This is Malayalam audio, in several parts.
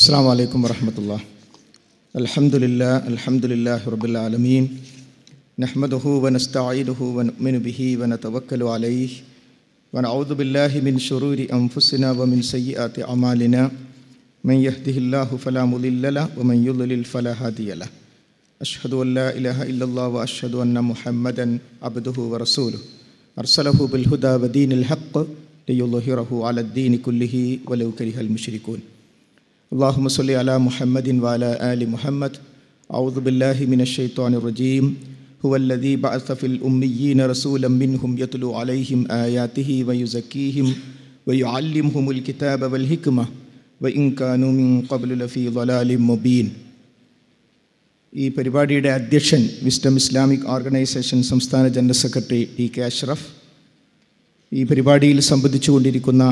السلام عليكم ورحمة الله الحمد لله الحمد لله رب العالمين نحمده ونستعينه ونؤمن به ونتوكل عليه ونعوذ بالله من شرور أنفسنا ومن سيئات أعمالنا من يهده الله فلا مضل له ومن يضلل فلا هادي له أشهد أن لا إله إلا الله وأشهد أن محمدا عبده ورسوله أرسله بالهدى ودين الحق ليظهره على الدين كله ولو كره المشركون اللهم صل على محمد وعلى آل محمد أعوذ بالله من الشيطان الرجيم هو الذي بعث في الأميين رسولا منهم يتلو عليهم آياته ويزكيهم ويعلمهم الكتاب والحكمة وإن كانوا من قبل لفي ضلال مبين ഈ പരിപാടിയുടെ അധ്യക്ഷൻ വിസ്ഡം ഇസ്ലാമിക് ഓർഗനൈസേഷൻ സംസ്ഥാന general secretary T K Ashraf ഈ പരിപാടിയിൽ സംബന്ധിച്ചുകൊണ്ടിരിക്കുന്ന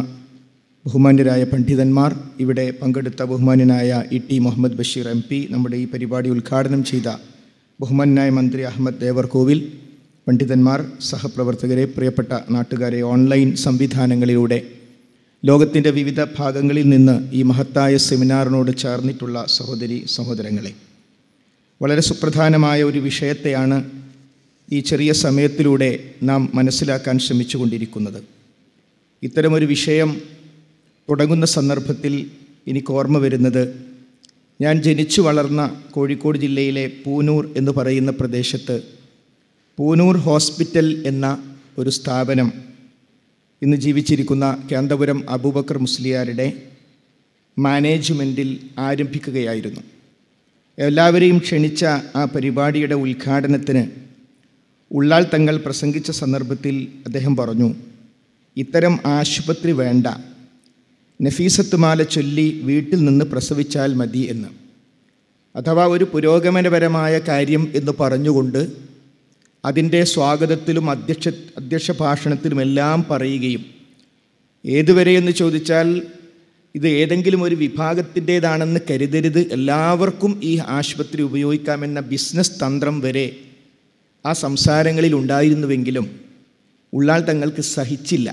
ബഹുമാന്യരായ പണ്ഡിതന്മാർ ഇവിടെ പങ്കെടുത്ത ബഹുമാന്യനായ E T Muhammad Basheer M P നമ്മുടെ ഈ പരിപാടി ഉദ്ഘാടനം ചെയ്ത ബഹുമാന്യനായ മന്ത്രി അഹമ്മദ് ദേവർകോവിൽ പണ്ഡിതന്മാർ സഹപ്രവർത്തകരെ പ്രിയപ്പെട്ട നാട്ടുകാരെ ഓൺലൈൻ സംവിധാനങ്ങളിലൂടെ ലോകത്തിൻ്റെ വിവിധ ഭാഗങ്ങളിൽ നിന്ന് ഈ മഹത്തായ സെമിനാറിനോട് ചേർന്നിട്ടുള്ള സഹോദരി സഹോദരങ്ങളെ വളരെ സുപ്രധാനമായ ഒരു വിഷയത്തെയാണ് ഈ ചെറിയ സമയത്തിലൂടെ നാം മനസ്സിലാക്കാൻ ശ്രമിച്ചുകൊണ്ടിരിക്കുന്നത് ഇത്തരമൊരു വിഷയം തുടങ്ങുന്ന സന്ദർഭത്തിൽ എനിക്ക് ഓർമ്മ വരുന്നത് ഞാൻ ജനിച്ചു വളർന്ന കോഴിക്കോട് ജില്ലയിലെ പൂനൂർ എന്ന് പറയുന്ന പ്രദേശത്ത് പൂനൂർ ഹോസ്പിറ്റൽ എന്ന ഒരു സ്ഥാപനം ഇന്ന് ജീവിച്ചിരിക്കുന്ന കാന്തപുരം അബൂബക്കർ മുസ്ലിയാരുടെ മാനേജ്മെൻറ്റിൽ ആരംഭിക്കുകയായിരുന്നു എല്ലാവരെയും ക്ഷണിച്ച ആ പരിപാടിയുടെ ഉദ്ഘാടനത്തിന് ഉള്ളാൾ തങ്ങൾ പ്രസംഗിച്ച സന്ദർഭത്തിൽ അദ്ദേഹം പറഞ്ഞു ഇത്തരം ആശുപത്രി വേണ്ട നഫീസത്തുമാല ചൊല്ലി വീട്ടിൽ നിന്ന് പ്രസവിച്ചാൽ മതി എന്ന് അഥവാ ഒരു പുരോഗമനപരമായ കാര്യം എന്ന് പറഞ്ഞുകൊണ്ട് അതിൻ്റെ സ്വാഗതത്തിലും അധ്യക്ഷ അധ്യക്ഷ ഭാഷണത്തിലുമെല്ലാം പറയുകയും ഏതുവരെയെന്ന് ചോദിച്ചാൽ ഇത് ഏതെങ്കിലും ഒരു വിഭാഗത്തിൻ്റേതാണെന്ന് കരുതരുത് എല്ലാവർക്കും ഈ ആശുപത്രി ഉപയോഗിക്കാമെന്ന ബിസിനസ് തന്ത്രം വരെ ആ സംസാരങ്ങളിൽ ഉണ്ടായിരുന്നുവെങ്കിലും ഉള്ളാൾ തങ്ങൾക്ക് സഹിച്ചില്ല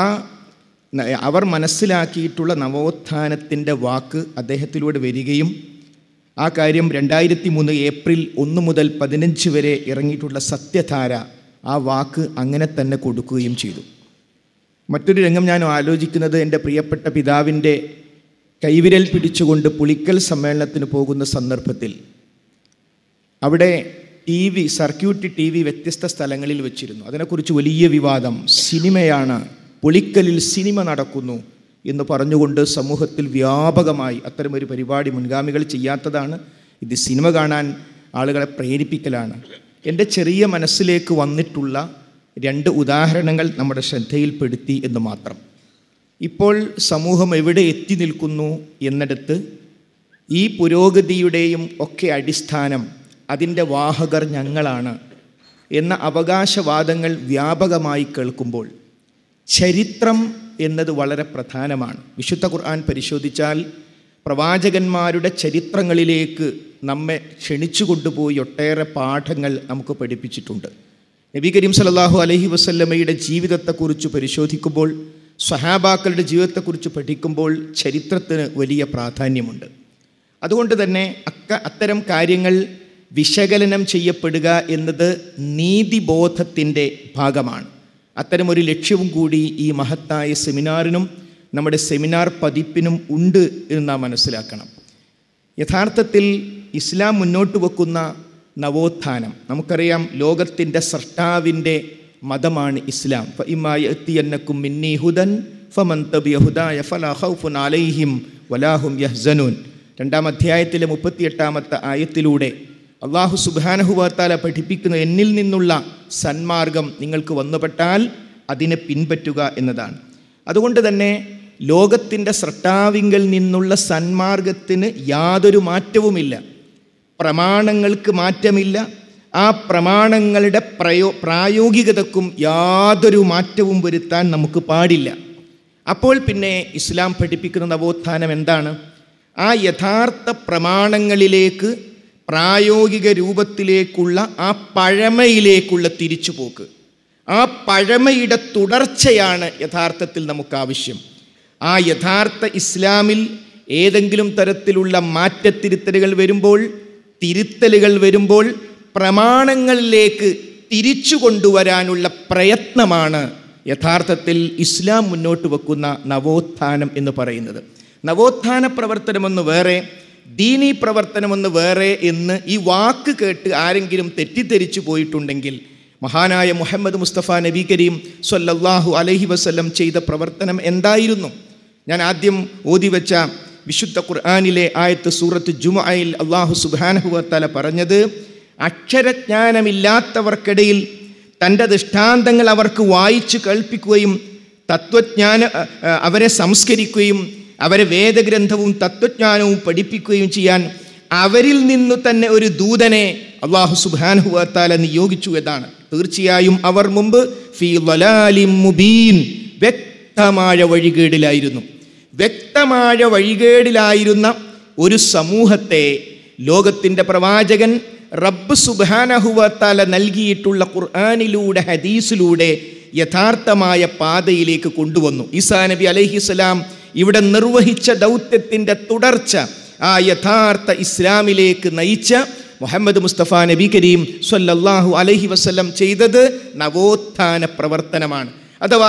ആ അവർ മനസ്സിലാക്കിയിട്ടുള്ള നവോത്ഥാനത്തിൻ്റെ വാക്ക് അദ്ദേഹത്തിലൂടെ വരികയും ആ കാര്യം രണ്ടായിരത്തി മൂന്ന് ഏപ്രിൽ ഒന്ന് മുതൽ പതിനഞ്ച് വരെ ഇറങ്ങിയിട്ടുള്ള സത്യധാര ആ വാക്ക് അങ്ങനെ തന്നെ കൊടുക്കുകയും ചെയ്തു മറ്റൊരു രംഗം ഞാൻ ആലോചിക്കുന്നത് എൻ്റെ പ്രിയപ്പെട്ട പിതാവിൻ്റെ കൈവിരൽ പിടിച്ചുകൊണ്ട് പുളിക്കൽ സമ്മേളനത്തിന് പോകുന്ന സന്ദർഭത്തിൽ അവിടെ T V circuit T V വ്യത്യസ്ത സ്ഥലങ്ങളിൽ വെച്ചിരുന്നു അതിനെക്കുറിച്ച് വലിയ വിവാദം സിനിമയാണ് പുളിക്കലിൽ സിനിമ നടക്കുന്നു എന്ന് പറഞ്ഞുകൊണ്ട് സമൂഹത്തിൽ വ്യാപകമായി അത്തരമൊരു പരിപാടി മുൻഗാമികൾ ചെയ്യാത്തതാണ് ഇത് സിനിമ കാണാൻ ആളുകളെ പ്രേരിപ്പിക്കലാണ് എൻ്റെ ചെറിയ മനസ്സിലേക്ക് വന്നിട്ടുള്ള രണ്ട് ഉദാഹരണങ്ങൾ നമ്മുടെ ശ്രദ്ധയിൽപ്പെടുത്തി എന്ന് മാത്രം ഇപ്പോൾ സമൂഹം എവിടെ എത്തി നിൽക്കുന്നു എന്നിടത്ത് ഈ പുരോഗതിയുടെയും ഒക്കെ അടിസ്ഥാനം അതിൻ്റെ വാഹകർ ഞങ്ങളാണ് എന്ന അവകാശവാദങ്ങൾ വ്യാപകമായി കേൾക്കുമ്പോൾ ചരിത്രം എന്നത് വളരെ പ്രധാനമാണ് വിശുദ്ധ ഖുർആൻ പരിശോധിച്ചാൽ പ്രവാചകന്മാരുടെ ചരിത്രങ്ങളിലേക്ക് നമ്മെ ക്ഷണിച്ചു കൊണ്ടുപോയി ഒട്ടേറെ പാഠങ്ങൾ നമുക്ക് പഠിപ്പിച്ചിട്ടുണ്ട് നബി കരീം സലാഹു അലഹി വസല്ലമ്മയുടെ ജീവിതത്തെക്കുറിച്ച് പരിശോധിക്കുമ്പോൾ സഹാബാക്കളുടെ ജീവിതത്തെക്കുറിച്ച് പഠിക്കുമ്പോൾ ചരിത്രത്തിന് വലിയ പ്രാധാന്യമുണ്ട് അതുകൊണ്ട് തന്നെ അക്ക അത്തരം കാര്യങ്ങൾ വിശകലനം ചെയ്യപ്പെടുക എന്നത് നീതിബോധത്തിൻ്റെ ഭാഗമാണ് അത്തരമൊരു ലക്ഷ്യവും കൂടി ഈ മഹത്തായ സെമിനാറിനും നമ്മുടെ സെമിനാർ പതിപ്പിനും ഉണ്ട് എന്ന് നാം മനസ്സിലാക്കണം യഥാർത്ഥത്തിൽ ഇസ്ലാം മുന്നോട്ട് വെക്കുന്ന നവോത്ഥാനം നമുക്കറിയാം ലോകത്തിൻ്റെ സൃഷ്ടാവിൻ്റെ മതമാണ് ഇസ്ലാം എന്നക്കും മിന്നി ഹുദൻ ഫമന്തബിയ ഹുദായ ഫലാഹുൻ അലൈഹിം വലാഹും യഹ്സനൂൻ രണ്ടാം അധ്യായത്തിലെ മുപ്പത്തിയെട്ടാമത്തെ ആയത്തിലൂടെ അള്ളാഹു സുബാനഹുവാത്താല പഠിപ്പിക്കുന്ന എന്നിൽ നിന്നുള്ള സന്മാർഗം നിങ്ങൾക്ക് വന്നുപെട്ടാൽ അതിനെ പിൻപറ്റുക എന്നതാണ് അതുകൊണ്ട് തന്നെ ലോകത്തിൻ്റെ സ്രട്ടാവിങ്കൽ നിന്നുള്ള സന്മാർഗത്തിന് യാതൊരു മാറ്റവുമില്ല പ്രമാണങ്ങൾക്ക് മാറ്റമില്ല ആ പ്രമാണങ്ങളുടെ പ്രയോ പ്രായോഗികതക്കും യാതൊരു മാറ്റവും വരുത്താൻ നമുക്ക് പാടില്ല അപ്പോൾ പിന്നെ ഇസ്ലാം പഠിപ്പിക്കുന്ന നവോത്ഥാനം എന്താണ് ആ യഥാർത്ഥ പ്രമാണങ്ങളിലേക്ക് പ്രായോഗിക രൂപത്തിലേക്കുള്ള ആ പഴമയിലേക്കുള്ള തിരിച്ചുപോക്ക് ആ പഴമയുടെ തുടർച്ചയാണ് യഥാർത്ഥത്തിൽ നമുക്കാവശ്യം ആ യഥാർത്ഥ ഇസ്ലാമിൽ ഏതെങ്കിലും തരത്തിലുള്ള മാറ്റത്തിരുത്തലുകൾ വരുമ്പോൾ തിരുത്തലുകൾ വരുമ്പോൾ പ്രമാണങ്ങളിലേക്ക് തിരിച്ചു കൊണ്ടുവരാനുള്ള പ്രയത്നമാണ് യഥാർത്ഥത്തിൽ ഇസ്ലാം മുന്നോട്ട് വെക്കുന്ന നവോത്ഥാനം എന്ന് പറയുന്നത് നവോത്ഥാന പ്രവർത്തനമെന്ന് വേറെ ദീനീ പ്രവർത്തനമെന്ന് വേറെ എന്ന് ഈ വാക്ക് കേട്ട് ആരെങ്കിലും തെറ്റിദ്ധരിച്ചു പോയിട്ടുണ്ടെങ്കിൽ മഹാനായ മുഹമ്മദ് മുസ്തഫ നബി കരീം സൊല്ലാഹു അലഹി വസ്ല്ലം ചെയ്ത പ്രവർത്തനം എന്തായിരുന്നു ഞാൻ ആദ്യം ഓതി വെച്ച വിശുദ്ധ ഖുർആാനിലെ ആയത്ത് സൂറത്ത് ജുമയിൽ അള്ളാഹു സുബാനഹുവത്തല പറഞ്ഞത് അക്ഷരജ്ഞാനമില്ലാത്തവർക്കിടയിൽ തൻ്റെ ദൃഷ്ടാന്തങ്ങൾ അവർക്ക് വായിച്ചു കേൾപ്പിക്കുകയും തത്വജ്ഞാന അവരെ സംസ്കരിക്കുകയും അവരെ വേദഗ്രന്ഥവും തത്വജ്ഞാനവും പഠിപ്പിക്കുകയും ചെയ്യാൻ അവരിൽ നിന്നു തന്നെ ഒരു ദൂതനെ അള്ളാഹു സുബാനുഹുവാത്താല നിയോഗിച്ചു എന്നാണ് തീർച്ചയായും അവർ മുമ്പ് ഫി മുബീൻ വ്യക്തമായ വഴികേടിലായിരുന്നു വ്യക്തമായ വഴികേടിലായിരുന്ന ഒരു സമൂഹത്തെ ലോകത്തിൻ്റെ പ്രവാചകൻ റബ്ബ് സുബാനഹുവത്താല നൽകിയിട്ടുള്ള ഖുർആാനിലൂടെ ഹദീസിലൂടെ യഥാർത്ഥമായ പാതയിലേക്ക് കൊണ്ടുവന്നു ഈസാ നബി അലഹിസ്സലാം ഇവിടെ നിർവഹിച്ച ദൗത്യത്തിൻ്റെ തുടർച്ച ആ യഥാർത്ഥ ഇസ്ലാമിലേക്ക് നയിച്ച മുഹമ്മദ് മുസ്തഫ നബി കരീം സൊല്ലാഹു അലഹി വസ്ലം ചെയ്തത് നവോത്ഥാന പ്രവർത്തനമാണ് അഥവാ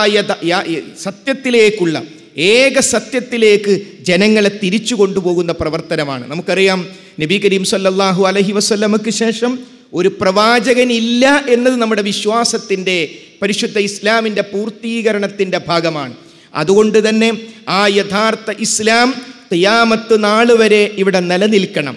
സത്യത്തിലേക്കുള്ള ഏക സത്യത്തിലേക്ക് ജനങ്ങളെ തിരിച്ചു കൊണ്ടുപോകുന്ന പ്രവർത്തനമാണ് നമുക്കറിയാം നബി കരീം സല്ലാഹു അലഹി വസ്ലമക്ക് ശേഷം ഒരു പ്രവാചകനില്ല എന്നത് നമ്മുടെ വിശ്വാസത്തിൻ്റെ പരിശുദ്ധ ഇസ്ലാമിൻ്റെ പൂർത്തീകരണത്തിൻ്റെ ഭാഗമാണ് അതുകൊണ്ട് തന്നെ ആ യഥാർത്ഥ ഇസ്ലാം തിയാമത്ത് നാൾ വരെ ഇവിടെ നിലനിൽക്കണം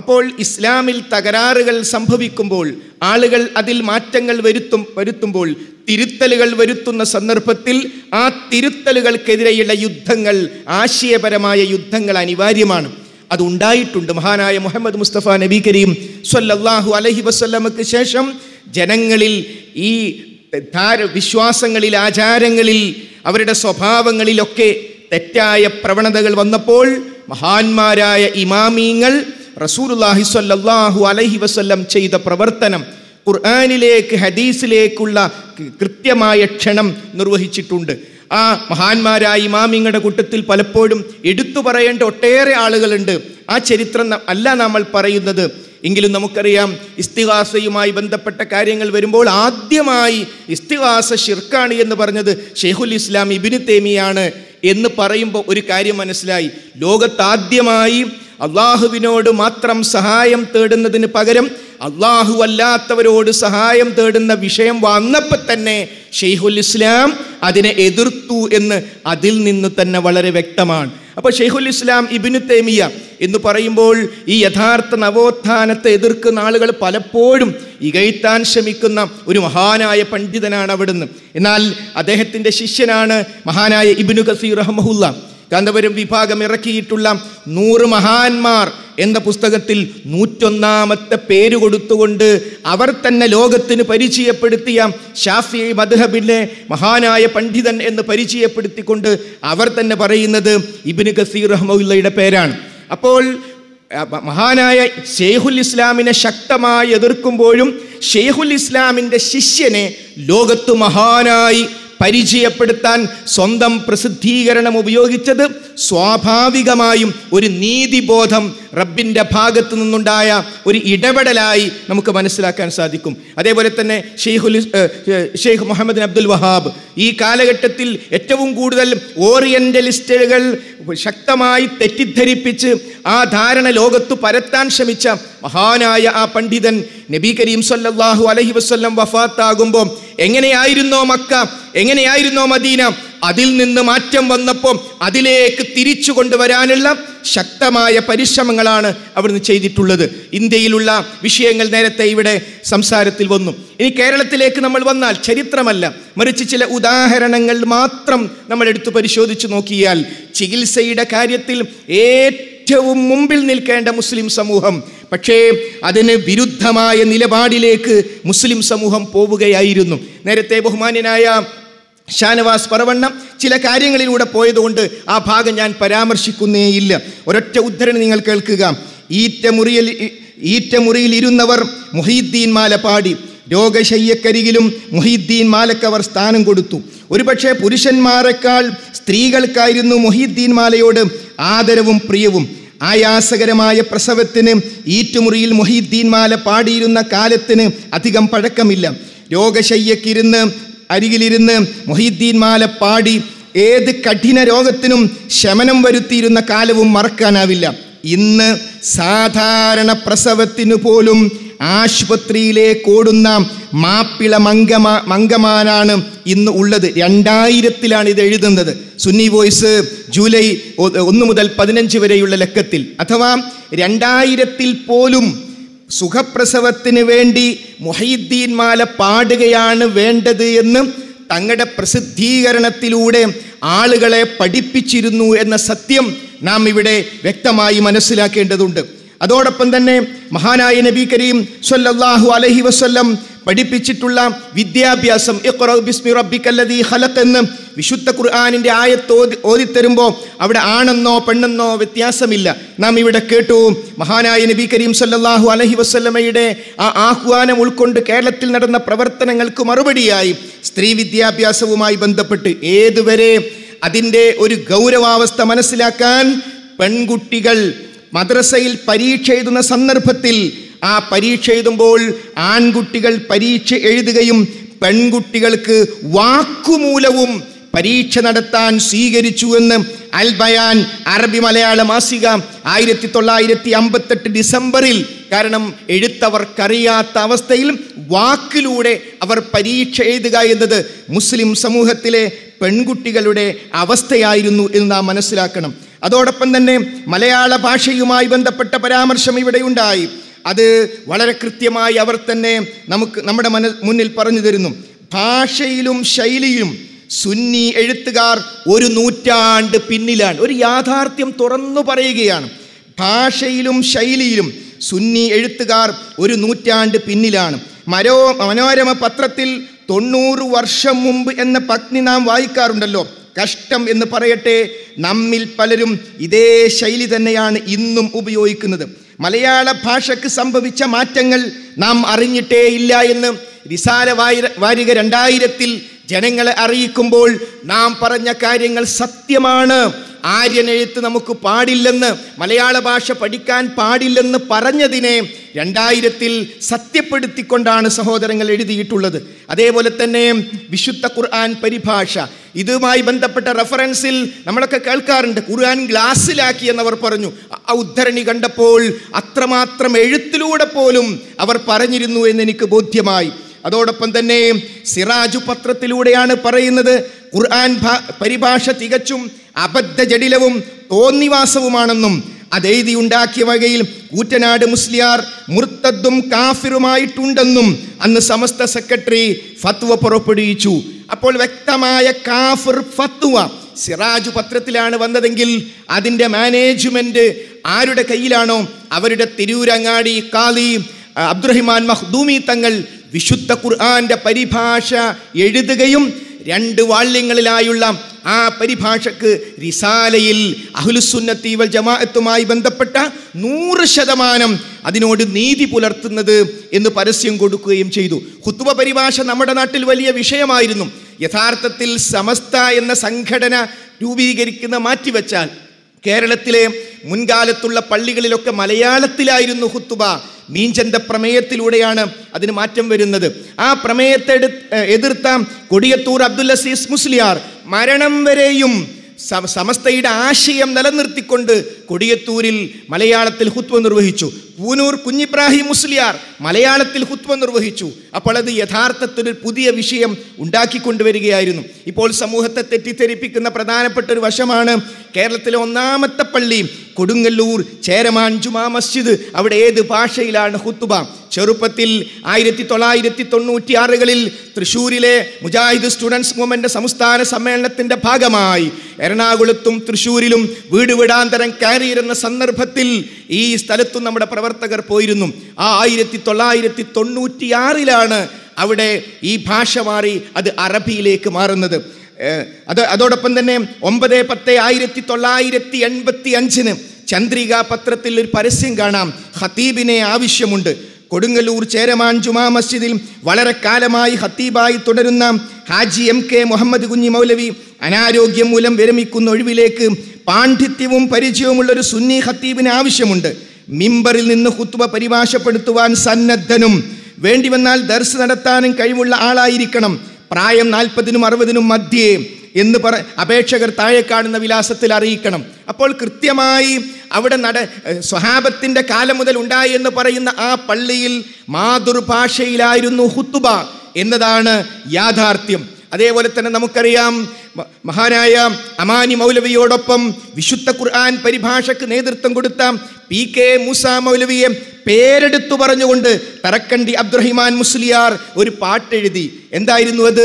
അപ്പോൾ ഇസ്ലാമിൽ തകരാറുകൾ സംഭവിക്കുമ്പോൾ ആളുകൾ അതിൽ മാറ്റങ്ങൾ വരുത്തും വരുത്തുമ്പോൾ തിരുത്തലുകൾ വരുത്തുന്ന സന്ദർഭത്തിൽ ആ തിരുത്തലുകൾക്കെതിരെയുള്ള യുദ്ധങ്ങൾ ആശയപരമായ യുദ്ധങ്ങൾ അനിവാര്യമാണ് അതുണ്ടായിട്ടുണ്ട് മഹാനായ മുഹമ്മദ് മുസ്തഫ നബി കരീം സല്ലല്ലാഹു അലഹി വസ്ല്ലമക്ക് ശേഷം ജനങ്ങളിൽ ഈ വിശ്വാസങ്ങളിൽ ആചാരങ്ങളിൽ അവരുടെ സ്വഭാവങ്ങളിലൊക്കെ തെറ്റായ പ്രവണതകൾ വന്നപ്പോൾ മഹാന്മാരായ ഇമാമീങ്ങൾ റസൂലുല്ലാഹി സ്വല്ലല്ലാഹു അലൈഹി വസല്ലം ചെയ്ത പ്രവർത്തനം ഖുർആാനിലേക്ക് ഹദീസിലേക്കുള്ള കൃത്യമായ ക്ഷണം നിർവഹിച്ചിട്ടുണ്ട് ആ മഹാന്മാരായ ഇമാമിങ്ങളുടെ കൂട്ടത്തിൽ പലപ്പോഴും എടുത്തു പറയേണ്ട ഒട്ടേറെ ആളുകളുണ്ട് ആ ചരിത്രം അല്ല നമ്മൾ പറയുന്നത് എങ്കിലും നമുക്കറിയാം ഇസ്തിഹാസയുമായി ബന്ധപ്പെട്ട കാര്യങ്ങൾ വരുമ്പോൾ ആദ്യമായി ഇസ്തിഹാസ ഷിർക്കാണ് എന്ന് പറഞ്ഞത് ഷെയ്ഖുൽ ഇസ്ലാം ഇബിന് തേമിയാണ് എന്ന് പറയുമ്പോൾ ഒരു കാര്യം മനസ്സിലായി ലോകത്താദ്യമായി അള്ളാഹുവിനോട് മാത്രം സഹായം തേടുന്നതിന് പകരം അള്ളാഹു അല്ലാത്തവരോട് സഹായം തേടുന്ന വിഷയം വന്നപ്പോൾ തന്നെ ഷെയ്ഖുൽ ഇസ്ലാം അതിനെ എതിർത്തു എന്ന് അതിൽ നിന്ന് തന്നെ വളരെ വ്യക്തമാണ് അപ്പോൾ ഷെയ്ഖുൽ ഇസ്ലാം ഇബിനു തേമിയ എന്ന് പറയുമ്പോൾ ഈ യഥാർത്ഥ നവോത്ഥാനത്തെ എതിർക്കുന്ന ആളുകൾ പലപ്പോഴും ഇകഴ്ത്താൻ ശ്രമിക്കുന്ന ഒരു മഹാനായ പണ്ഡിതനാണ് അവിടുന്ന് എന്നാൽ അദ്ദേഹത്തിൻ്റെ ശിഷ്യനാണ് മഹാനായ ഇബിനു കസീർ അഹമ്മഹുല്ല കാന്തപുരം വിഭാഗം ഇറക്കിയിട്ടുള്ള നൂറ് മഹാന്മാർ എന്ന പുസ്തകത്തിൽ നൂറ്റൊന്നാമത്തെ പേര് കൊടുത്തുകൊണ്ട് അവർ തന്നെ ലോകത്തിന് പരിചയപ്പെടുത്തിയ ഷാഫി മദ്ഹബിനെ മഹാനായ പണ്ഡിതൻ എന്ന് പരിചയപ്പെടുത്തിക്കൊണ്ട് അവർ തന്നെ പറയുന്നത് ഇബിന് കസീർ റഹ്മുല്ലയുടെ പേരാണ് അപ്പോൾ മഹാനായ ഷെയ്ഖുൽ ഇസ്ലാമിനെ ശക്തമായി എതിർക്കുമ്പോഴും ഷെയ്ഖുൽ ഇസ്ലാമിൻ്റെ ശിഷ്യനെ ലോകത്ത് മഹാനായി പരിചയപ്പെടുത്താൻ സ്വന്തം പ്രസിദ്ധീകരണം ഉപയോഗിച്ചത് സ്വാഭാവികമായും ഒരു നീതിബോധം റബ്ബിൻ്റെ ഭാഗത്തു നിന്നുണ്ടായ ഒരു ഇടപെടലായി നമുക്ക് മനസ്സിലാക്കാൻ സാധിക്കും അതേപോലെ തന്നെ ഷെയ്ഖുൽ ഷെയ്ഖ് മുഹമ്മദ് അബ്ദുൽ വഹാബ് ഈ കാലഘട്ടത്തിൽ ഏറ്റവും കൂടുതൽ ഓറിയൻ്റലിസ്റ്റുകൾ ശക്തമായി തെറ്റിദ്ധരിപ്പിച്ച് ആ ധാരണ ലോകത്തു പരത്താൻ ശ്രമിച്ച മഹാനായ ആ പണ്ഡിതൻ നബി കരീം സല്ലാഹു അലഹി വസ്ല്ലം വഫാത്താകുമ്പോൾ എങ്ങനെയായിരുന്നോ മക്ക എങ്ങനെയായിരുന്നോ മദീന അതിൽ നിന്ന് മാറ്റം വന്നപ്പോൾ അതിലേക്ക് തിരിച്ചു കൊണ്ടുവരാനുള്ള ശക്തമായ പരിശ്രമങ്ങളാണ് അവിടുന്ന് ചെയ്തിട്ടുള്ളത് ഇന്ത്യയിലുള്ള വിഷയങ്ങൾ നേരത്തെ ഇവിടെ സംസാരത്തിൽ വന്നു ഇനി കേരളത്തിലേക്ക് നമ്മൾ വന്നാൽ ചരിത്രമല്ല മറിച്ച് ചില ഉദാഹരണങ്ങൾ മാത്രം നമ്മൾ എടുത്തു പരിശോധിച്ച് നോക്കിയാൽ ചികിത്സയുടെ കാര്യത്തിൽ ഏറ്റവും മുമ്പിൽ നിൽക്കേണ്ട മുസ്ലിം സമൂഹം പക്ഷേ അതിന് വിരുദ്ധമായ നിലപാടിലേക്ക് മുസ്ലിം സമൂഹം പോവുകയായിരുന്നു നേരത്തെ ബഹുമാന്യനായ ഷാനവാസ് പറവണ്ണം ചില കാര്യങ്ങളിലൂടെ പോയതുകൊണ്ട് ആ ഭാഗം ഞാൻ പരാമർശിക്കുന്നേയില്ല ഒരൊറ്റ ഉദ്ധരണി നിങ്ങൾ കേൾക്കുക ഈറ്റമുറിയിൽ ഈറ്റമുറിയിൽ ഇരുന്നവർ മൊഹീദ്ദീൻ മാല പാടി രോഗശയ്യക്കരികിലും മൊഹീദ്ദീൻ മാലക്കവർ സ്ഥാനം കൊടുത്തു ഒരുപക്ഷെ പുരുഷന്മാരെക്കാൾ സ്ത്രീകൾക്കായിരുന്നു മൊഹീദ്ദീൻ മാലയോട് ആദരവും പ്രിയവും ആയാസകരമായ പ്രസവത്തിന് ഈറ്റുമുറിയിൽ മൊഹീദ്ദീൻ മാല പാടിയിരുന്ന കാലത്തിന് അധികം പഴക്കമില്ല രോഗശയ്യക്കിരുന്ന് അരികിലിരുന്ന് മൊഹീദ്ദീൻ മാല പാടി ഏത് കഠിന രോഗത്തിനും ശമനം വരുത്തിയിരുന്ന കാലവും മറക്കാനാവില്ല ഇന്ന് സാധാരണ പ്രസവത്തിനു പോലും ആശുപത്രിയിലേക്ക് ഓടുന്ന മാപ്പിള മംഗമാ മംഗമാനാണ് ഇന്ന് ഉള്ളത് രണ്ടായിരത്തിലാണ് ഇത് എഴുതുന്നത് സുന്നി വോയിസ് ജൂലൈ ഒന്ന് മുതൽ പതിനഞ്ച് വരെയുള്ള ലക്കത്തിൽ അഥവാ രണ്ടായിരത്തിൽ പോലും സുഖപ്രസവത്തിന് വേണ്ടി മൊഹീദ്ദീൻ മാല പാടുകയാണ് വേണ്ടത് എന്ന് തങ്ങളുടെ പ്രസിദ്ധീകരണത്തിലൂടെ ആളുകളെ പഠിപ്പിച്ചിരുന്നു എന്ന സത്യം നാം ഇവിടെ വ്യക്തമായി മനസ്സിലാക്കേണ്ടതുണ്ട് അതോടൊപ്പം തന്നെ മഹാനായ നബി കരീം സൊല്ലാഹു അലഹി വസ്ല്ലം പഠിപ്പിച്ചിട്ടുള്ള വിദ്യാഭ്യാസം ബിസ്മി എന്ന് വിശുദ്ധ ഖുർആാനിൻ്റെ ആയത്ത് ഓതി ഓതിത്തരുമ്പോൾ അവിടെ ആണെന്നോ പെണ്ണെന്നോ വ്യത്യാസമില്ല നാം ഇവിടെ കേട്ടു മഹാനായ നബി കരീം സല്ലാഹു അലഹി വസ്ലമയുടെ ആ ആഹ്വാനം ഉൾക്കൊണ്ട് കേരളത്തിൽ നടന്ന പ്രവർത്തനങ്ങൾക്ക് മറുപടിയായി സ്ത്രീ വിദ്യാഭ്യാസവുമായി ബന്ധപ്പെട്ട് ഏതുവരെ അതിൻ്റെ ഒരു ഗൗരവാവസ്ഥ മനസ്സിലാക്കാൻ പെൺകുട്ടികൾ മദ്രസയിൽ പരീക്ഷ എഴുതുന്ന സന്ദർഭത്തിൽ ആ പരീക്ഷ എഴുതുമ്പോൾ ആൺകുട്ടികൾ പരീക്ഷ എഴുതുകയും പെൺകുട്ടികൾക്ക് വാക്കുമൂലവും പരീക്ഷ നടത്താൻ സ്വീകരിച്ചു എന്ന് അൽ ബയാൻ അറബി മലയാള മാസിക ആയിരത്തി തൊള്ളായിരത്തി അമ്പത്തെട്ട് ഡിസംബറിൽ കാരണം എഴുത്തവർക്കറിയാത്ത അവസ്ഥയിൽ വാക്കിലൂടെ അവർ പരീക്ഷ എഴുതുക എന്നത് മുസ്ലിം സമൂഹത്തിലെ പെൺകുട്ടികളുടെ അവസ്ഥയായിരുന്നു എന്ന് നാം മനസ്സിലാക്കണം അതോടൊപ്പം തന്നെ മലയാള ഭാഷയുമായി ബന്ധപ്പെട്ട പരാമർശം ഇവിടെ ഉണ്ടായി അത് വളരെ കൃത്യമായി അവർ തന്നെ നമുക്ക് നമ്മുടെ മന മുന്നിൽ പറഞ്ഞു തരുന്നു ഭാഷയിലും ശൈലിയും സുന്നി എഴുത്തുകാർ ഒരു നൂറ്റാണ്ട് പിന്നിലാണ് ഒരു യാഥാർത്ഥ്യം തുറന്നു പറയുകയാണ് ഭാഷയിലും ശൈലിയിലും സുന്നി എഴുത്തുകാർ ഒരു നൂറ്റാണ്ട് പിന്നിലാണ് മരോ മനോരമ പത്രത്തിൽ തൊണ്ണൂറ് വർഷം മുമ്പ് എന്ന പത്നി നാം വായിക്കാറുണ്ടല്ലോ കഷ്ടം എന്ന് പറയട്ടെ നമ്മിൽ പലരും ഇതേ ശൈലി തന്നെയാണ് ഇന്നും ഉപയോഗിക്കുന്നത് മലയാള ഭാഷയ്ക്ക് സംഭവിച്ച മാറ്റങ്ങൾ നാം അറിഞ്ഞിട്ടേ ഇല്ല എന്ന് വിസാര വാരിക രണ്ടായിരത്തിൽ ജനങ്ങളെ അറിയിക്കുമ്പോൾ നാം പറഞ്ഞ കാര്യങ്ങൾ സത്യമാണ് ആര്യനെഴുത്ത് നമുക്ക് പാടില്ലെന്ന് മലയാള ഭാഷ പഠിക്കാൻ പാടില്ലെന്ന് പറഞ്ഞതിനെ രണ്ടായിരത്തിൽ സത്യപ്പെടുത്തിക്കൊണ്ടാണ് സഹോദരങ്ങൾ എഴുതിയിട്ടുള്ളത് അതേപോലെ തന്നെ വിശുദ്ധ ഖുർആൻ പരിഭാഷ ഇതുമായി ബന്ധപ്പെട്ട റെഫറൻസിൽ നമ്മളൊക്കെ കേൾക്കാറുണ്ട് ഖുർആൻ ഗ്ലാസ്സിലാക്കി എന്നവർ പറഞ്ഞു ആ ഉദ്ധരണി കണ്ടപ്പോൾ അത്രമാത്രം എഴുത്തിലൂടെ പോലും അവർ പറഞ്ഞിരുന്നു എന്നെനിക്ക് ബോധ്യമായി അതോടൊപ്പം തന്നെ സിറാജു പത്രത്തിലൂടെയാണ് പറയുന്നത് ഖുർആൻ പരിഭാഷ തികച്ചും അബദ്ധ ജടിലവും തോന്നിവാസവുമാണെന്നും അതെഴുതി ഉണ്ടാക്കിയ വകയിൽ കൂറ്റനാട് മുസ്ലിയാർ മുർത്തദ്ദും കാഫിറുമായിട്ടുണ്ടെന്നും അന്ന് സമസ്ത സെക്രട്ടറി ഫത്വ പുറപ്പെടുവിച്ചു അപ്പോൾ വ്യക്തമായ കാഫിർ ഫത്വ സിറാജ് പത്രത്തിലാണ് വന്നതെങ്കിൽ അതിൻ്റെ മാനേജ്മെൻറ്റ് ആരുടെ കയ്യിലാണോ അവരുടെ തിരൂരങ്ങാടി കാലി അബ്ദുറഹിമാൻ മഹ്ദൂമി തങ്ങൾ വിശുദ്ധ ഖുർആന്റെ പരിഭാഷ എഴുതുകയും രണ്ട് വാള്യങ്ങളിലായുള്ള ആ പരിഭാഷക്ക് റിസാലയിൽ അഹുലുസുന്നത്തി വൽ ജമാഅത്തുമായി ബന്ധപ്പെട്ട നൂറ് ശതമാനം അതിനോട് നീതി പുലർത്തുന്നത് എന്ന് പരസ്യം കൊടുക്കുകയും ചെയ്തു ഹുത്തുവ പരിഭാഷ നമ്മുടെ നാട്ടിൽ വലിയ വിഷയമായിരുന്നു യഥാർത്ഥത്തിൽ സമസ്ത എന്ന സംഘടന രൂപീകരിക്കുന്ന മാറ്റിവെച്ചാൽ കേരളത്തിലെ മുൻകാലത്തുള്ള പള്ളികളിലൊക്കെ മലയാളത്തിലായിരുന്നു ഹുത്തുബ മീഞ്ചന്റെ പ്രമേയത്തിലൂടെയാണ് അതിന് മാറ്റം വരുന്നത് ആ പ്രമേയത്തെ എതിർത്ത കൊടിയത്തൂർ അബ്ദുൽ അസീസ് മുസ്ലിയാർ മരണം വരെയും സമസ്തയുടെ ആശയം നിലനിർത്തിക്കൊണ്ട് കൊടിയത്തൂരിൽ മലയാളത്തിൽ ഹുത്വ നിർവഹിച്ചു പൂനൂർ കുഞ്ഞിബ്രാഹിം മുസ്ലിയാർ മലയാളത്തിൽ ഹുത്വ നിർവഹിച്ചു അപ്പോൾ അത് യഥാർത്ഥത്തിൽ പുതിയ വിഷയം ഉണ്ടാക്കിക്കൊണ്ടുവരികയായിരുന്നു ഇപ്പോൾ സമൂഹത്തെ തെറ്റിദ്ധരിപ്പിക്കുന്ന പ്രധാനപ്പെട്ട ഒരു വശമാണ് കേരളത്തിലെ ഒന്നാമത്തെ പള്ളി കൊടുങ്ങല്ലൂർ ചേരമാൻ ജുമാ മസ്ജിദ് അവിടെ ഏത് ഭാഷയിലാണ് ഹുത്തുബ ചെറുപ്പത്തിൽ ആയിരത്തി തൊള്ളായിരത്തി തൊണ്ണൂറ്റി ആറുകളിൽ തൃശ്ശൂരിലെ മുജാഹിദ് സ്റ്റുഡൻസ് മൂവ്മെൻ്റ് സംസ്ഥാന സമ്മേളനത്തിൻ്റെ ഭാഗമായി എറണാകുളത്തും തൃശ്ശൂരിലും വീട് വിടാന്തരം കയറിയിരുന്ന സന്ദർഭത്തിൽ ഈ സ്ഥലത്തും നമ്മുടെ പ്രവർത്തകർ പോയിരുന്നു ആ ആയിരത്തി തൊള്ളായിരത്തി ആറിലാണ് അവിടെ ഈ ഭാഷ മാറി അത് അറബിയിലേക്ക് മാറുന്നത് അത് അതോടൊപ്പം തന്നെ ഒമ്പത് പത്ത് ആയിരത്തി തൊള്ളായിരത്തി എൺപത്തി അഞ്ചിന് ചന്ദ്രിക പത്രത്തിൽ ഒരു പരസ്യം കാണാം ഹതീബിനെ ആവശ്യമുണ്ട് കൊടുങ്ങല്ലൂർ ചേരമാൻ ജുമാ മസ്ജിദിൽ വളരെ കാലമായി ഹത്തീബായി തുടരുന്ന ഹാജി എം കെ മുഹമ്മദ് കുഞ്ഞി മൗലവി അനാരോഗ്യം മൂലം വിരമിക്കുന്ന ഒഴിവിലേക്ക് പാണ്ഡിത്യവും പരിചയവുമുള്ള ഒരു സുന്നി ഹത്തീബിന് ആവശ്യമുണ്ട് മിമ്പറിൽ നിന്ന് ഹുത്തുവ പരിഭാഷപ്പെടുത്തുവാൻ സന്നദ്ധനും വേണ്ടി വന്നാൽ ദർസ് നടത്താനും കഴിവുള്ള ആളായിരിക്കണം പ്രായം നാൽപ്പതിനും അറുപതിനും മധ്യേ എന്ന് പറ അപേക്ഷകർ താഴെ കാണുന്ന വിലാസത്തിൽ അറിയിക്കണം അപ്പോൾ കൃത്യമായി അവിടെ നട സ്വഹാബത്തിൻ്റെ കാലം മുതൽ ഉണ്ടായി എന്ന് പറയുന്ന ആ പള്ളിയിൽ മാതൃഭാഷയിലായിരുന്നു ഹുത്തുബ എന്നതാണ് യാഥാർത്ഥ്യം അതേപോലെ തന്നെ നമുക്കറിയാം മഹാനായ അമാനി മൗലവിയോടൊപ്പം വിശുദ്ധ ഖുർആൻ പരിഭാഷക്ക് നേതൃത്വം കൊടുത്ത പി കെ മൂസ മൗലവിയെ പേരെടുത്തു പറഞ്ഞുകൊണ്ട് തറക്കണ്ടി അബ്ദുറഹിമാൻ മുസ്ലിയാർ ഒരു പാട്ടെഴുതി എന്തായിരുന്നു അത്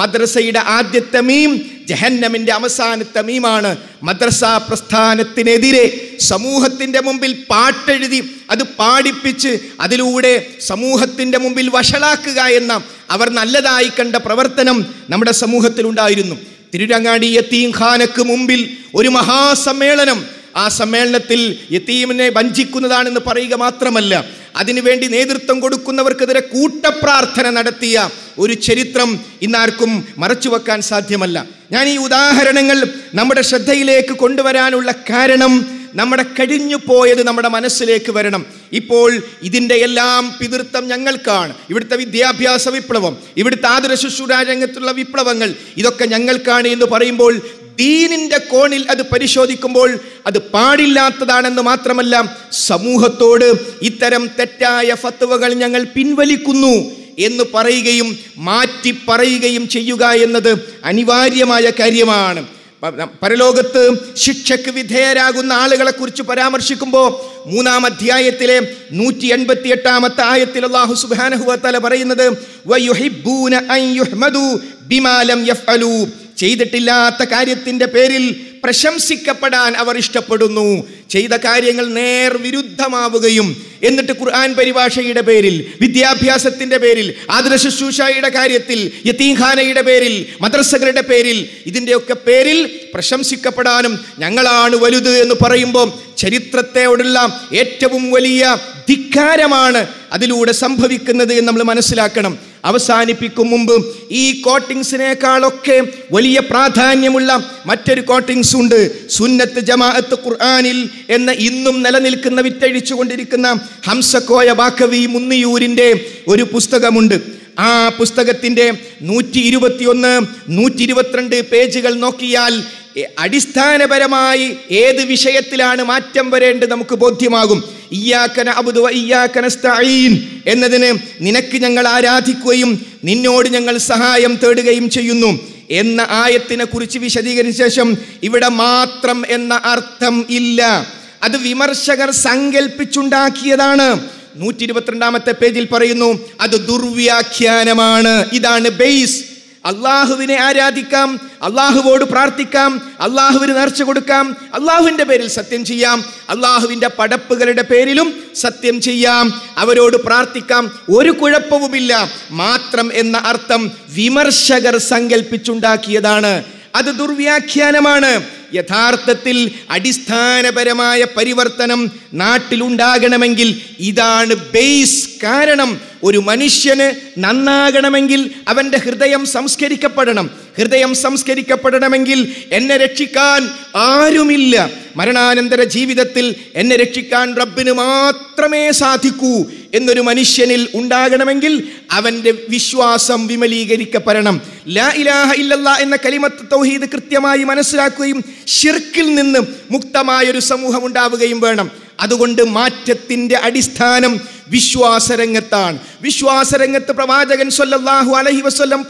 മദ്രസയുടെ ആദ്യത്തെ മീം ജഹന്നമിൻ്റെ അവസാനത്തെ മീമാണ് മദ്രസ പ്രസ്ഥാനത്തിനെതിരെ സമൂഹത്തിൻ്റെ മുമ്പിൽ പാട്ടെഴുതി അത് പാടിപ്പിച്ച് അതിലൂടെ സമൂഹത്തിൻ്റെ മുമ്പിൽ വഷളാക്കുക എന്ന അവർ നല്ലതായി കണ്ട പ്രവർത്തനം നമ്മുടെ സമൂഹത്തിലുണ്ടായിരുന്നു തിരുരങ്ങാടി യത്തീം ഖാനക്ക് മുമ്പിൽ ഒരു മഹാസമ്മേളനം ആ സമ്മേളനത്തിൽ യത്തീമിനെ വഞ്ചിക്കുന്നതാണെന്ന് പറയുക മാത്രമല്ല അതിനുവേണ്ടി നേതൃത്വം കൊടുക്കുന്നവർക്കെതിരെ കൂട്ടപ്രാർത്ഥന നടത്തിയ ഒരു ചരിത്രം ഇന്നാർക്കും മറച്ചു വെക്കാൻ സാധ്യമല്ല ഞാൻ ഈ ഉദാഹരണങ്ങൾ നമ്മുടെ ശ്രദ്ധയിലേക്ക് കൊണ്ടുവരാനുള്ള കാരണം നമ്മുടെ കഴിഞ്ഞു പോയത് നമ്മുടെ മനസ്സിലേക്ക് വരണം ഇപ്പോൾ ഇതിൻ്റെ എല്ലാം പിതൃത്വം ഞങ്ങൾക്കാണ് ഇവിടുത്തെ വിദ്യാഭ്യാസ വിപ്ലവം ഇവിടുത്തെ ആതുര ശുശ്രൂഷ രംഗത്തുള്ള വിപ്ലവങ്ങൾ ഇതൊക്കെ ഞങ്ങൾക്കാണ് എന്ന് പറയുമ്പോൾ ദീനിന്റെ കോണിൽ അത് പരിശോധിക്കുമ്പോൾ അത് പാടില്ലാത്തതാണെന്ന് മാത്രമല്ല സമൂഹത്തോട് ഇത്തരം തെറ്റായ ഫത്തുവകൾ ഞങ്ങൾ പിൻവലിക്കുന്നു എന്ന് പറയുകയും മാറ്റി പറയുകയും ചെയ്യുക എന്നത് അനിവാര്യമായ കാര്യമാണ് പരലോകത്ത് ശിക്ഷയ്ക്ക് വിധേയരാകുന്ന ആളുകളെ കുറിച്ച് പരാമർശിക്കുമ്പോൾ മൂന്നാം അധ്യായത്തിലെ നൂറ്റി എൺപത്തി എട്ടാമത്തെ ആയത്തിൽ അള്ളാഹു സുബാനഹുവത്തല പറയുന്നത് ചെയ്തിട്ടില്ലാത്ത കാര്യത്തിൻ്റെ പേരിൽ പ്രശംസിക്കപ്പെടാൻ അവർ ഇഷ്ടപ്പെടുന്നു ചെയ്ത കാര്യങ്ങൾ നേർ വിരുദ്ധമാവുകയും എന്നിട്ട് ഖുർആൻ പരിഭാഷയുടെ പേരിൽ വിദ്യാഭ്യാസത്തിൻ്റെ പേരിൽ ആദർശ ശുശ്രൂഷയുടെ കാര്യത്തിൽ യത്തീഖാനയുടെ പേരിൽ മദ്രസകളുടെ പേരിൽ ഇതിൻ്റെയൊക്കെ പേരിൽ പ്രശംസിക്കപ്പെടാനും ഞങ്ങളാണ് വലുത് എന്ന് പറയുമ്പോൾ ചരിത്രത്തോടുള്ള ഏറ്റവും വലിയ ധിക്കാരമാണ് അതിലൂടെ സംഭവിക്കുന്നത് എന്ന് നമ്മൾ മനസ്സിലാക്കണം അവസാനിപ്പിക്കും മുമ്പ് ഈ കോട്ടിങ്സിനേക്കാളൊക്കെ വലിയ പ്രാധാന്യമുള്ള മറ്റൊരു കോട്ടിങ്സ് ഉണ്ട് സുന്നത്ത് ജമാഅത്ത് ഖുർആാനിൽ എന്ന ഇന്നും നിലനിൽക്കുന്ന കൊണ്ടിരിക്കുന്ന ഹംസക്കോയ ബാക്കവി മുന്നിയൂരിൻ്റെ ഒരു പുസ്തകമുണ്ട് ആ പുസ്തകത്തിൻ്റെ നൂറ്റി ഇരുപത്തിയൊന്ന് നൂറ്റി ഇരുപത്തിരണ്ട് പേജുകൾ നോക്കിയാൽ അടിസ്ഥാനപരമായി ഏത് വിഷയത്തിലാണ് മാറ്റം വരേണ്ടത് നമുക്ക് ബോധ്യമാകും ഇയാക്കന അബുദുവ ഇയ്യാക്കന സ്ഥായീൻ എന്നതിന് നിനക്ക് ഞങ്ങൾ ആരാധിക്കുകയും നിന്നോട് ഞങ്ങൾ സഹായം തേടുകയും ചെയ്യുന്നു എന്ന ആയത്തിനെ കുറിച്ച് വിശദീകരിച്ച ശേഷം ഇവിടെ മാത്രം എന്ന അർത്ഥം ഇല്ല അത് വിമർശകർ സങ്കല്പിച്ചുണ്ടാക്കിയതാണ് നൂറ്റി ഇരുപത്തിരണ്ടാമത്തെ പേജിൽ പറയുന്നു അത് ദുർവ്യാഖ്യാനമാണ് ഇതാണ് ബേസ് അള്ളാഹുവിനെ ആരാധിക്കാം അള്ളാഹുവോട് പ്രാർത്ഥിക്കാം അള്ളാഹുവിന് നേർച്ച കൊടുക്കാം അള്ളാഹുവിൻ്റെ പേരിൽ സത്യം ചെയ്യാം അള്ളാഹുവിൻ്റെ പടപ്പുകളുടെ പേരിലും സത്യം ചെയ്യാം അവരോട് പ്രാർത്ഥിക്കാം ഒരു കുഴപ്പവുമില്ല മാത്രം എന്ന അർത്ഥം വിമർശകർ സങ്കല്പിച്ചുണ്ടാക്കിയതാണ് അത് ദുർവ്യാഖ്യാനമാണ് യഥാർത്ഥത്തിൽ അടിസ്ഥാനപരമായ പരിവർത്തനം നാട്ടിലുണ്ടാകണമെങ്കിൽ ഇതാണ് ബേസ് കാരണം ഒരു മനുഷ്യന് നന്നാകണമെങ്കിൽ അവൻ്റെ ഹൃദയം സംസ്കരിക്കപ്പെടണം ഹൃദയം സംസ്കരിക്കപ്പെടണമെങ്കിൽ എന്നെ രക്ഷിക്കാൻ ആരുമില്ല മരണാനന്തര ജീവിതത്തിൽ എന്നെ രക്ഷിക്കാൻ റബ്ബിന് മാത്രമേ സാധിക്കൂ എന്നൊരു മനുഷ്യനിൽ ഉണ്ടാകണമെങ്കിൽ അവൻ്റെ വിശ്വാസം വിമലീകരിക്കപ്പെടണം ലാ ഇലാഹ ഇല്ലല്ല എന്ന കലിമത്ത് തൗഹീദ് കൃത്യമായി മനസ്സിലാക്കുകയും ഷിർക്കിൽ നിന്നും മുക്തമായൊരു സമൂഹം ഉണ്ടാവുകയും വേണം അതുകൊണ്ട് മാറ്റത്തിൻ്റെ അടിസ്ഥാനം വിശ്വാസരംഗത്താണ് വിശ്വാസരംഗത്ത് പ്രവാചകൻ സൊല്ലാഹു അലഹി വസ്ല്ലം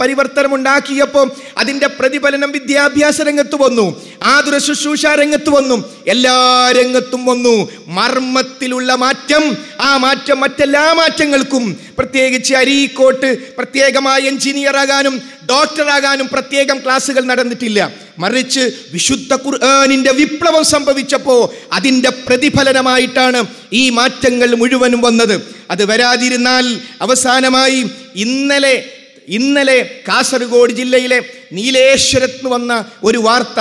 ഉണ്ടാക്കിയപ്പോൾ അതിൻ്റെ പ്രതിഫലനം വിദ്യാഭ്യാസ രംഗത്ത് വന്നു ആതുര ശുശ്രൂഷ രംഗത്ത് വന്നു എല്ലാ രംഗത്തും വന്നു മർമ്മത്തിലുള്ള മാറ്റം ആ മാറ്റം മറ്റെല്ലാ മാറ്റങ്ങൾക്കും പ്രത്യേകിച്ച് അരീക്കോട്ട് പ്രത്യേകമായി എഞ്ചിനീയർ ആകാനും ഡോക്ടറാകാനും പ്രത്യേകം ക്ലാസ്സുകൾ നടന്നിട്ടില്ല മറിച്ച് വിശുദ്ധ ഖുർആാനിൻ്റെ വിപ്ലവം സംഭവിച്ചപ്പോൾ അതിൻ്റെ പ്രതിഫലനമായി ഫലമായിട്ടാണ് ഈ മാറ്റങ്ങൾ മുഴുവനും വന്നത് അത് വരാതിരുന്നാൽ അവസാനമായി ഇന്നലെ ഇന്നലെ കാസർഗോഡ് ജില്ലയിലെ നീലേശ്വരത്ത് വന്ന ഒരു വാർത്ത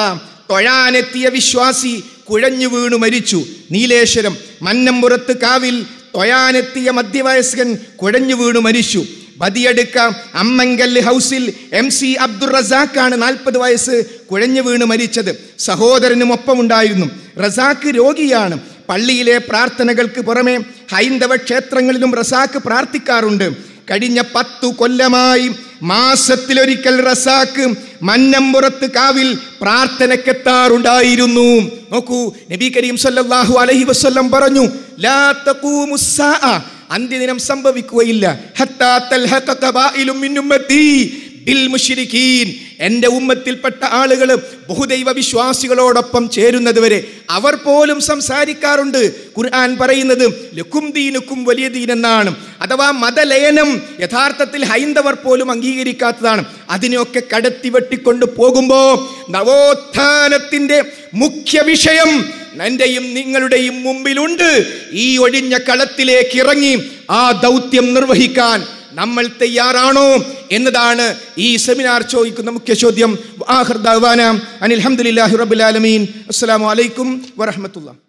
തൊഴാനെത്തിയ വിശ്വാസി കുഴഞ്ഞു വീണു മരിച്ചു നീലേശ്വരം മന്നംപുറത്ത് കാവിൽ തൊഴാനെത്തിയ മധ്യവയസ്കൻ കുഴഞ്ഞു വീണു മരിച്ചു ബദിയടുക്ക അമ്മങ്കൽ ഹൗസിൽ എം സി അബ്ദുൾ റസാഖാണ് നാൽപ്പത് വയസ്സ് കുഴഞ്ഞു വീണ് മരിച്ചത് സഹോദരനും ഒപ്പമുണ്ടായിരുന്നു റസാഖ് രോഗിയാണ് പള്ളിയിലെ പ്രാർത്ഥനകൾക്ക് പുറമെ ഹൈന്ദവ ക്ഷേത്രങ്ങളിലും റസാക്ക് പ്രാർത്ഥിക്കാറുണ്ട് കഴിഞ്ഞ പത്തു കൊല്ലമായി മാസത്തിലൊരിക്കൽ റസാക്ക് മന്നമ്പുറത്ത് കാവിൽ പ്രാർത്ഥനക്കെത്താറുണ്ടായിരുന്നു നോക്കൂ നബി കരീം സല്ലല്ലാഹു അലൈഹി വസല്ലം പറഞ്ഞു ലാ അന്ത്യദിനം സംഭവിക്കുകയില്ല എൻ്റെ ഉമ്മത്തിൽപ്പെട്ട ആളുകൾ ബഹുദൈവ വിശ്വാസികളോടൊപ്പം ചേരുന്നതുവരെ അവർ പോലും സംസാരിക്കാറുണ്ട് ഖുർആൻ പറയുന്നത് ലക്കും ദീനുക്കും വലിയ ദീൻ എന്നാണ് അഥവാ മതലയനം യഥാർത്ഥത്തിൽ ഹൈന്ദവർ പോലും അംഗീകരിക്കാത്തതാണ് അതിനെയൊക്കെ കടത്തി വെട്ടിക്കൊണ്ട് പോകുമ്പോൾ നവോത്ഥാനത്തിൻ്റെ മുഖ്യ വിഷയം എൻ്റെയും നിങ്ങളുടെയും മുമ്പിലുണ്ട് ഈ ഒഴിഞ്ഞ കളത്തിലേക്ക് ഇറങ്ങി ആ ദൗത്യം നിർവഹിക്കാൻ നമ്മൾ തയ്യാറാണോ എന്നതാണ് ഈ സെമിനാർ ചോദിക്കുന്ന മുഖ്യ ചോദ്യം അനിൽ അനിൽഹമുല്ലാഹി റബുലാലമീൻ അസ്സാം വലൈക്കും വരഹമത്തുള്ള